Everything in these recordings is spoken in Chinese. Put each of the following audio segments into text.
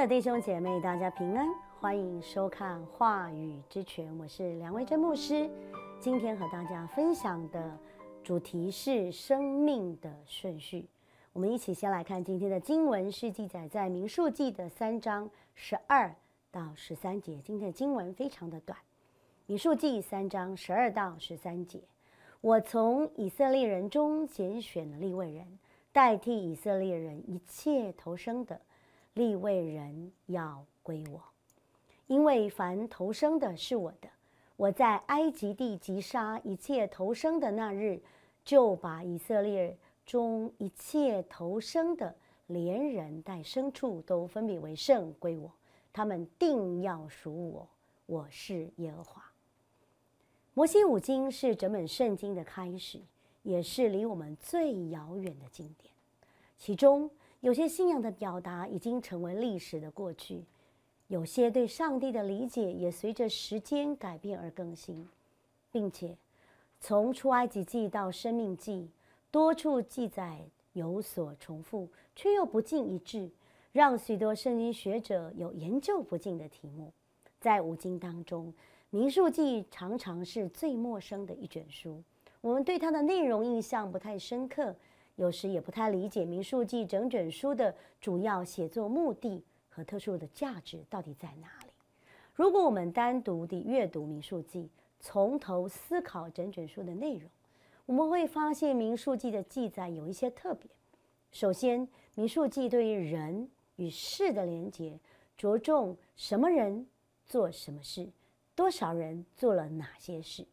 的弟兄姐妹，大家平安，欢迎收看《话语之泉》，我是梁维珍牧师。今天和大家分享的主题是生命的顺序。我们一起先来看今天的经文是记载在《民数记》的三章十二到十三节。今天的经文非常的短，《民数记》三章十二到十三节。我从以色列人中拣选了立位人，代替以色列人一切投生的。立位人要归我，因为凡投生的是我的。我在埃及地击杀一切投生的那日，就把以色列中一切投生的，连人带牲畜，都分别为圣归我。他们定要属我，我是耶和华。摩西五经是整本圣经的开始，也是离我们最遥远的经典，其中。有些信仰的表达已经成为历史的过去，有些对上帝的理解也随着时间改变而更新，并且从《出埃及记》到《生命记》，多处记载有所重复，却又不尽一致，让许多圣经学者有研究不尽的题目。在五经当中，《民数记》常常是最陌生的一卷书，我们对它的内容印象不太深刻。有时也不太理解《明书记》整卷书的主要写作目的和特殊的价值到底在哪里。如果我们单独地阅读《明书记》，从头思考整卷书的内容，我们会发现《明书记》的记载有一些特别。首先，《明书记》对于人与事的连接着重什么人做什么事，多少人做了哪些事，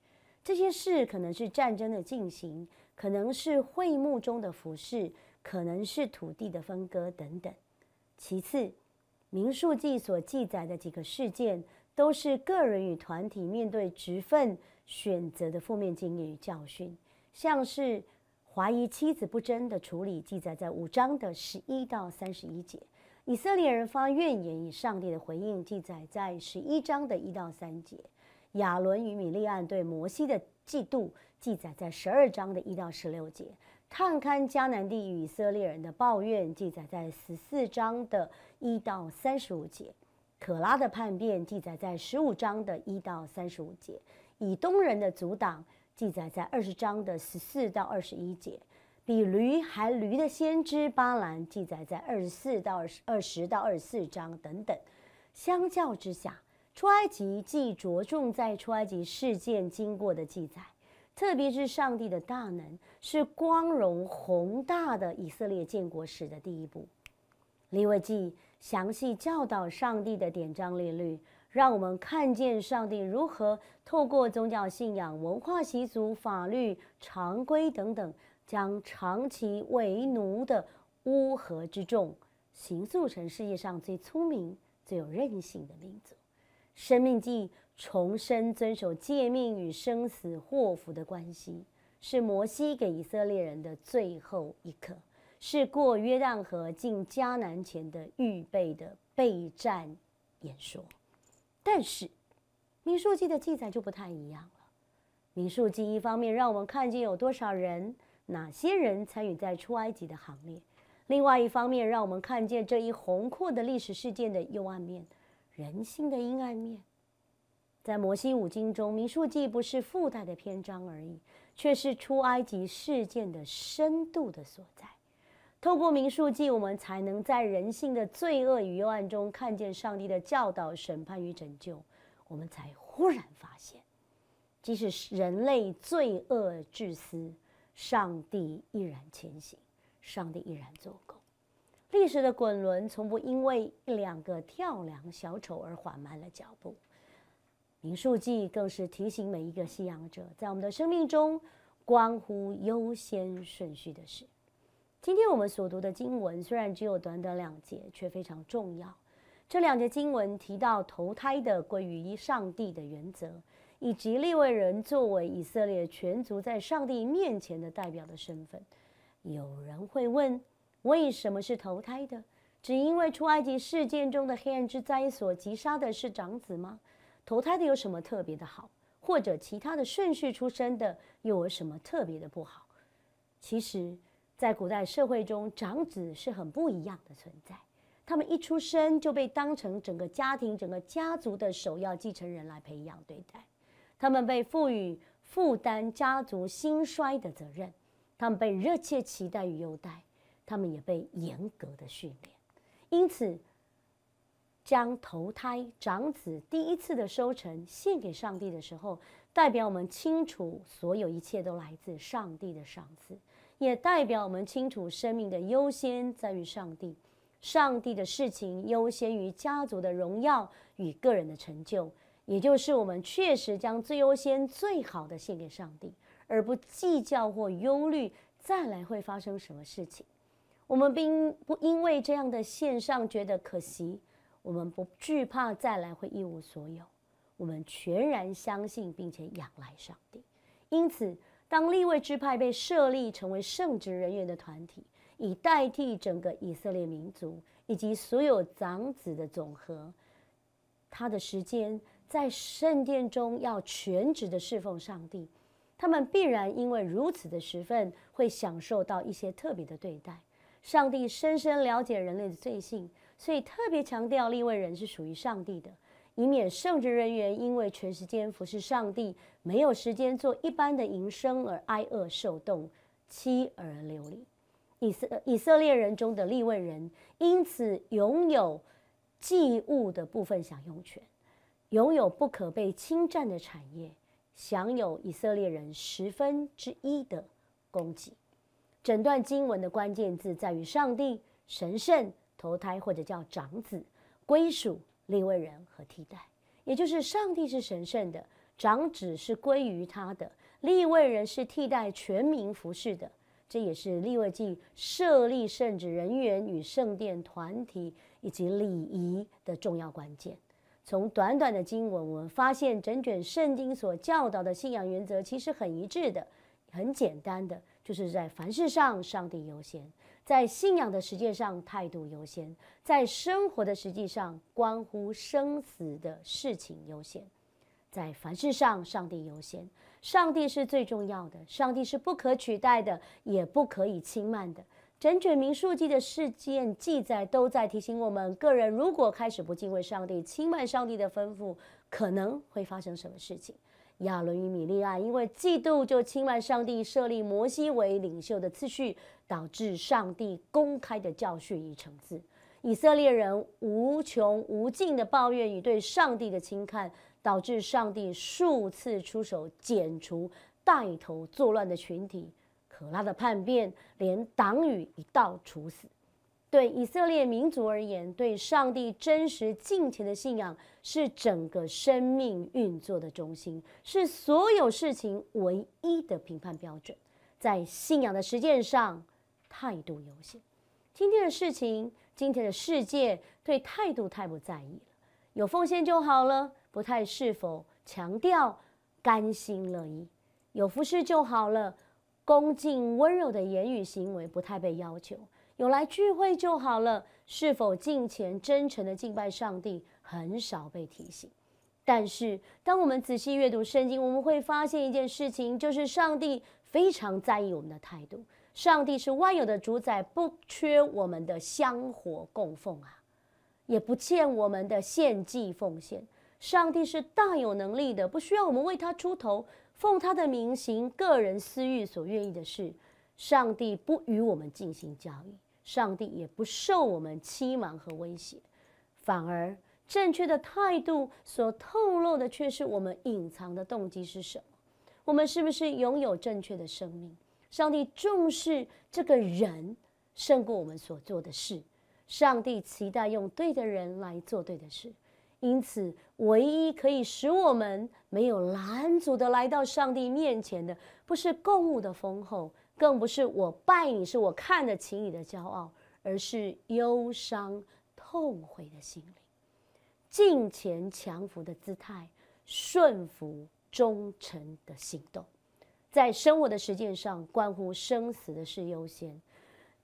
这些事可能是战争的进行。可能是会幕中的服饰，可能是土地的分割等等。其次，《民数记》所记载的几个事件，都是个人与团体面对职分选择的负面经验与教训，像是怀疑妻子不贞的处理，记载在五章的十一到三十一节；以色列人发怨言与上帝的回应，记载在十一章的一到三节；亚伦与米利安对摩西的嫉妒。记载在十二章的一到十六节，看看迦南地以色列人的抱怨记载在十四章的一到三十五节，可拉的叛变记载在十五章的一到三十五节，以东人的阻挡记载在二十章的十四到二十一节，比驴还驴的先知巴兰记载在二十四到二十到二十四章等等。相较之下，出埃及记着重在出埃及事件经过的记载。特别是上帝的大能是光荣宏大的以色列建国史的第一步，《立伟记》详细教导上帝的典章律律，让我们看见上帝如何透过宗教信仰、文化习俗、法律、常规等等，将长期为奴的乌合之众，形塑成世界上最聪明、最有韧性的民族，《生命记》。重申遵守诫命与生死祸福的关系，是摩西给以色列人的最后一课，是过约旦河进迦南前的预备的备战演说。但是，《民数记》的记载就不太一样了。《民数记》一方面让我们看见有多少人、哪些人参与在出埃及的行列，另外一方面让我们看见这一宏阔的历史事件的幽暗面，人心的阴暗面。在摩西五经中，《民数记》不是附带的篇章而已，却是出埃及事件的深度的所在。透过《民数记》，我们才能在人性的罪恶与幽暗中，看见上帝的教导、审判与拯救。我们才忽然发现，即使人类罪恶至私，上帝依然前行，上帝依然做工。历史的滚轮从不因为一两个跳梁小丑而缓慢了脚步。林书记更是提醒每一个信仰者，在我们的生命中，关乎优先顺序的事。今天我们所读的经文虽然只有短短两节，却非常重要。这两节经文提到投胎的归于上帝的原则，以及立位人作为以色列全族在上帝面前的代表的身份。有人会问：为什么是投胎的？只因为出埃及事件中的黑暗之灾所击杀的是长子吗？投胎的有什么特别的好，或者其他的顺序出生的又有什么特别的不好？其实，在古代社会中，长子是很不一样的存在。他们一出生就被当成整个家庭、整个家族的首要继承人来培养对待，他们被赋予负担家族兴衰的责任，他们被热切期待与优待，他们也被严格的训练。因此，将投胎长子第一次的收成献给上帝的时候，代表我们清楚所有一切都来自上帝的赏赐，也代表我们清楚生命的优先在于上帝，上帝的事情优先于家族的荣耀与个人的成就，也就是我们确实将最优先、最好的献给上帝，而不计较或忧虑再来会发生什么事情。我们并不因为这样的献上觉得可惜。我们不惧怕再来会一无所有，我们全然相信并且仰赖上帝。因此，当立位支派被设立成为圣职人员的团体，以代替整个以色列民族以及所有长子的总和，他的时间在圣殿中要全职的侍奉上帝，他们必然因为如此的时分会享受到一些特别的对待。上帝深深了解人类的罪性。所以特别强调立位人是属于上帝的，以免圣职人员因为全时间服侍上帝，没有时间做一般的营生而挨饿受冻、妻儿流离。以色以色列人中的立位人因此拥有祭物的部分享用权，拥有不可被侵占的产业，享有以色列人十分之一的供给。整段经文的关键字在于上帝神圣。投胎或者叫长子归属立位人和替代，也就是上帝是神圣的，长子是归于他的，立位人是替代全民服侍的。这也是立位记设立圣职人员与圣殿团体以及礼仪的重要关键。从短短的经文，我们发现整卷圣经所教导的信仰原则其实很一致的，很简单的，就是在凡事上上帝优先。在信仰的实践上，态度优先；在生活的实际上，关乎生死的事情优先；在凡事上，上帝优先。上帝是最重要的，上帝是不可取代的，也不可以轻慢的。整卷《民数记》的事件记载都在提醒我们：个人如果开始不敬畏上帝，轻慢上帝的吩咐，可能会发生什么事情。亚伦与米利亚因为嫉妒，就轻慢上帝设立摩西为领袖的次序，导致上帝公开的教训与惩治。以色列人无穷无尽的抱怨与对上帝的轻看，导致上帝数次出手剪除带头作乱的群体。可拉的叛变，连党羽一道处死。对以色列民族而言，对上帝真实敬虔的信仰是整个生命运作的中心，是所有事情唯一的评判标准。在信仰的实践上，态度优先。今天的事情，今天的世界，对态度太不在意了。有奉献就好了，不太是否强调甘心乐意。有服侍就好了，恭敬温柔的言语行为不太被要求。有来聚会就好了。是否敬虔真诚的敬拜上帝，很少被提醒。但是，当我们仔细阅读圣经，我们会发现一件事情，就是上帝非常在意我们的态度。上帝是万有的主宰，不缺我们的香火供奉啊，也不欠我们的献祭奉献。上帝是大有能力的，不需要我们为他出头，奉他的名行个人私欲所愿意的事。上帝不与我们进行交易。上帝也不受我们欺瞒和威胁，反而正确的态度所透露的却是我们隐藏的动机是什么？我们是不是拥有正确的生命？上帝重视这个人胜过我们所做的事。上帝期待用对的人来做对的事，因此，唯一可以使我们没有拦阻的来到上帝面前的，不是供物的丰厚。更不是我拜你，是我看得起你的骄傲，而是忧伤痛悔的心灵，敬虔强服的姿态，顺服忠诚的行动，在生活的实践上，关乎生死的事优先。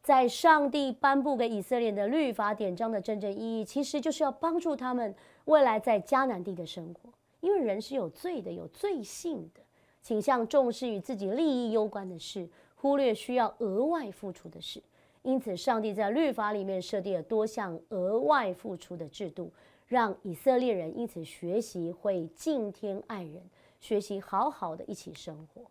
在上帝颁布给以色列的律法典章的真正意义，其实就是要帮助他们未来在迦南地的生活，因为人是有罪的，有罪性的，倾向重视与自己利益攸关的事。忽略需要额外付出的事，因此上帝在律法里面设定了多项额外付出的制度，让以色列人因此学习会敬天爱人，学习好好的一起生活。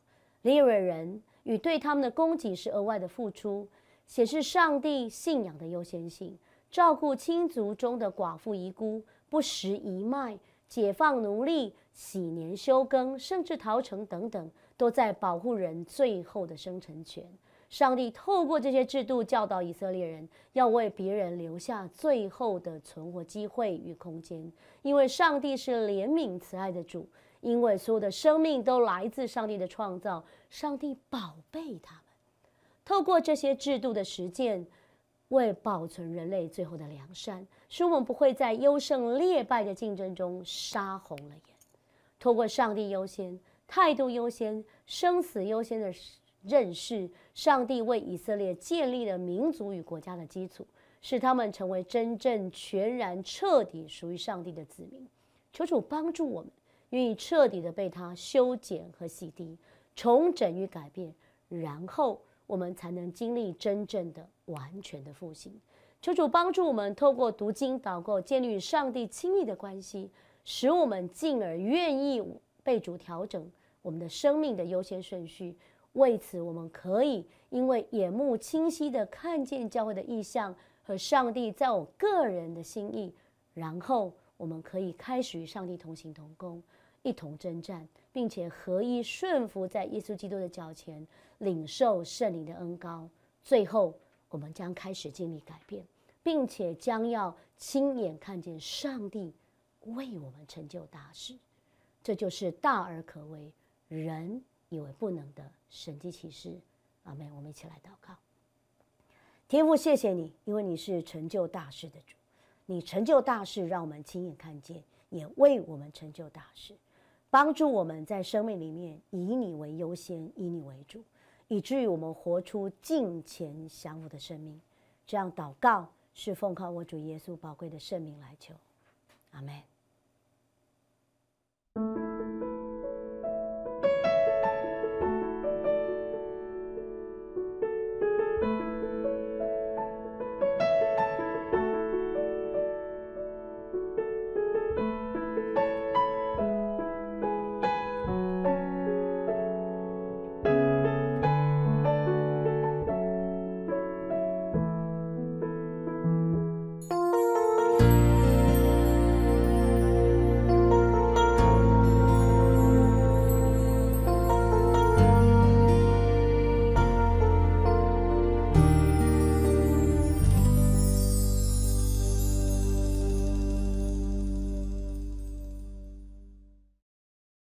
利未人与对他们的供给是额外的付出，显示上帝信仰的优先性。照顾亲族中的寡妇遗孤，不食一麦，解放奴隶，喜年休耕，甚至逃城等等。都在保护人最后的生存权。上帝透过这些制度教导以色列人，要为别人留下最后的存活机会与空间。因为上帝是怜悯慈爱的主，因为所有的生命都来自上帝的创造，上帝宝贝他们。透过这些制度的实践，为保存人类最后的良善，使我们不会在优胜劣败的竞争中杀红了眼。透过上帝优先。态度优先，生死优先的认识，上帝为以色列建立了民族与国家的基础，使他们成为真正、全然、彻底属于上帝的子民。求主帮助我们，愿意彻底的被他修剪和洗涤、重整与改变，然后我们才能经历真正的、完全的复兴。求主帮助我们，透过读经、祷告，建立与上帝亲密的关系，使我们进而愿意被主调整。我们的生命的优先顺序，为此我们可以因为眼目清晰的看见教会的意向和上帝在我个人的心意，然后我们可以开始与上帝同行同工，一同征战，并且合一顺服在耶稣基督的脚前，领受圣灵的恩高。最后，我们将开始经历改变，并且将要亲眼看见上帝为我们成就大事。这就是大而可为。人以为不能的，神迹启示。阿妹，我们一起来祷告。天父，谢谢你，因为你是成就大事的主，你成就大事，让我们亲眼看见，也为我们成就大事，帮助我们在生命里面以你为优先，以你为主，以至于我们活出敬虔、降服的生命。这样祷告是奉靠我主耶稣宝贵的圣名来求，阿门。